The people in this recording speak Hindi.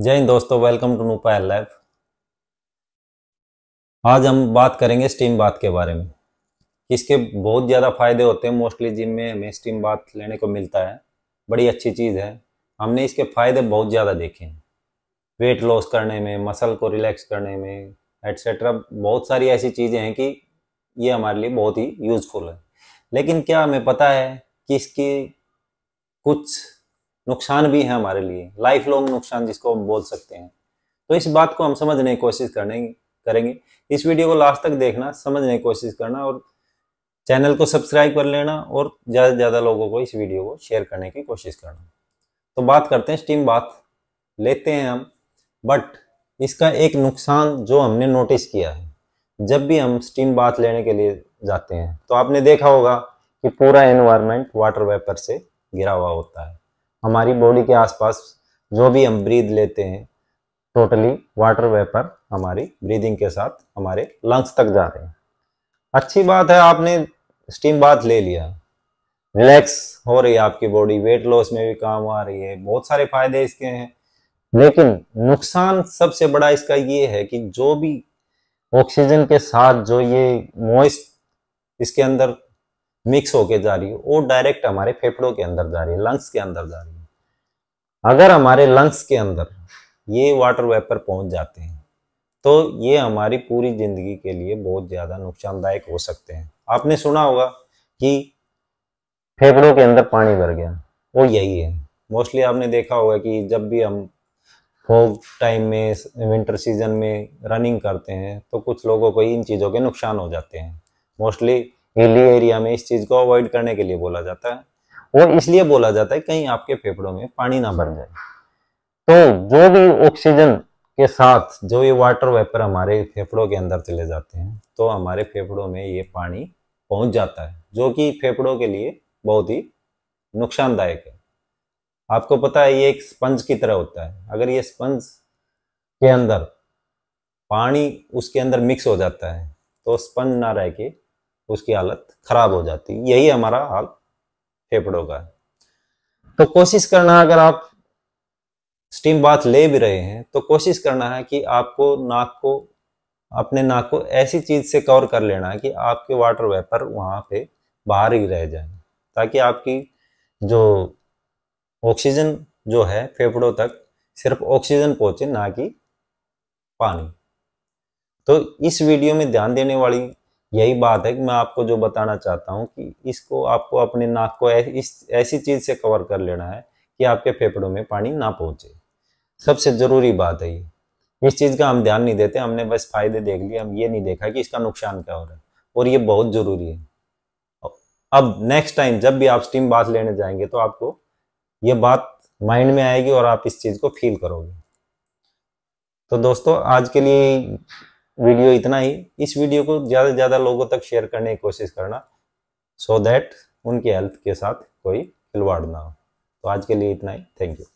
जय हिंद दोस्तों वेलकम टू नूपा एल आज हम बात करेंगे स्टीम बात के बारे में इसके बहुत ज़्यादा फायदे होते हैं मोस्टली जिम में हमें स्टीम बात लेने को मिलता है बड़ी अच्छी चीज़ है हमने इसके फायदे बहुत ज़्यादा देखे हैं वेट लॉस करने में मसल को रिलैक्स करने में एट्सेट्रा बहुत सारी ऐसी चीज़ें हैं कि ये हमारे लिए बहुत ही यूज़फुल है लेकिन क्या हमें पता है कि इसकी कुछ नुकसान भी है हमारे लिए लाइफ लॉन्ग नुकसान जिसको हम बोल सकते हैं तो इस बात को हम समझने की कोशिश करने करेंगे इस वीडियो को लास्ट तक देखना समझने की कोशिश करना और चैनल को सब्सक्राइब कर लेना और ज़्यादा से ज़्यादा लोगों को इस वीडियो को शेयर करने की कोशिश करना तो बात करते हैं स्टीम बात लेते हैं हम बट इसका एक नुकसान जो हमने नोटिस किया है जब भी हम स्टीम बाथ लेने के लिए जाते हैं तो आपने देखा होगा कि पूरा एनवायरनमेंट वाटर वेपर से घिरा हुआ होता है हमारी बॉडी के आसपास जो भी हम ब्रीद लेते हैं टोटली वाटर वेपर हमारी ब्रीदिंग के साथ हमारे लंग्स तक जा रहे हैं अच्छी बात है आपने स्टीम बाथ ले लिया रिलैक्स हो रही है आपकी बॉडी वेट लॉस में भी काम आ रही है बहुत सारे फायदे इसके हैं लेकिन नुकसान सबसे बड़ा इसका ये है कि जो भी ऑक्सीजन के साथ जो ये मॉइस्ट इसके अंदर मिक्स होके जा रही है वो डायरेक्ट हमारे फेफड़ों के अंदर जा रही है लंग्स के अंदर जा रही है अगर हमारे लंग्स के अंदर ये वाटर वेपर पहुंच जाते हैं तो ये हमारी पूरी ज़िंदगी के लिए बहुत ज़्यादा नुकसानदायक हो सकते हैं आपने सुना होगा कि फेफड़ों के अंदर पानी भर गया वो यही है मोस्टली आपने देखा होगा कि जब भी हम फोक टाइम में विंटर सीजन में रनिंग करते हैं तो कुछ लोगों को इन चीज़ों के नुकसान हो जाते हैं मोस्टली हिली एरिया में इस चीज़ को अवॉइड करने के लिए बोला जाता है वो इसलिए बोला जाता है कहीं आपके फेफड़ों में पानी ना भर जाए तो जो भी ऑक्सीजन के साथ जो ये वाटर वेपर हमारे फेफड़ों के अंदर चले जाते हैं तो हमारे फेफड़ों में ये पानी पहुंच जाता है जो कि फेफड़ों के लिए बहुत ही नुकसानदायक है आपको पता है ये एक स्पंज की तरह होता है अगर ये स्पंज के अंदर पानी उसके अंदर मिक्स हो जाता है तो स्पंज ना रह के उसकी हालत खराब हो जाती है यही हमारा हाल फेफड़ों का तो कोशिश करना अगर आप स्टीम बाथ ले भी रहे हैं तो कोशिश करना है कि आपको नाक को अपने नाक को ऐसी चीज से कवर कर लेना है कि आपके वाटर वेपर वहां पे बाहर ही रह जाए ताकि आपकी जो ऑक्सीजन जो है फेफड़ों तक सिर्फ ऑक्सीजन पहुंचे ना कि पानी तो इस वीडियो में ध्यान देने वाली यही बात है कि मैं आपको जो बताना चाहता हूँ कि इसको आपको अपने नाक को इस ऐसी चीज़ से कवर कर लेना है कि आपके फेफड़ों में पानी ना पहुंचे सबसे ज़रूरी बात है ये इस चीज़ का हम ध्यान नहीं देते हमने बस फायदे देख लिए हम ये नहीं देखा कि इसका नुकसान क्या हो रहा है और ये बहुत ज़रूरी है अब नेक्स्ट टाइम जब भी आप स्टीम बाथ लेने जाएंगे तो आपको ये बात माइंड में आएगी और आप इस चीज़ को फील करोगे तो दोस्तों आज के लिए वीडियो इतना ही इस वीडियो को ज़्यादा से ज़्यादा लोगों तक शेयर करने की कोशिश करना सो so दैट उनकी हेल्थ के साथ कोई खिलवाड़ ना हो तो आज के लिए इतना ही थैंक यू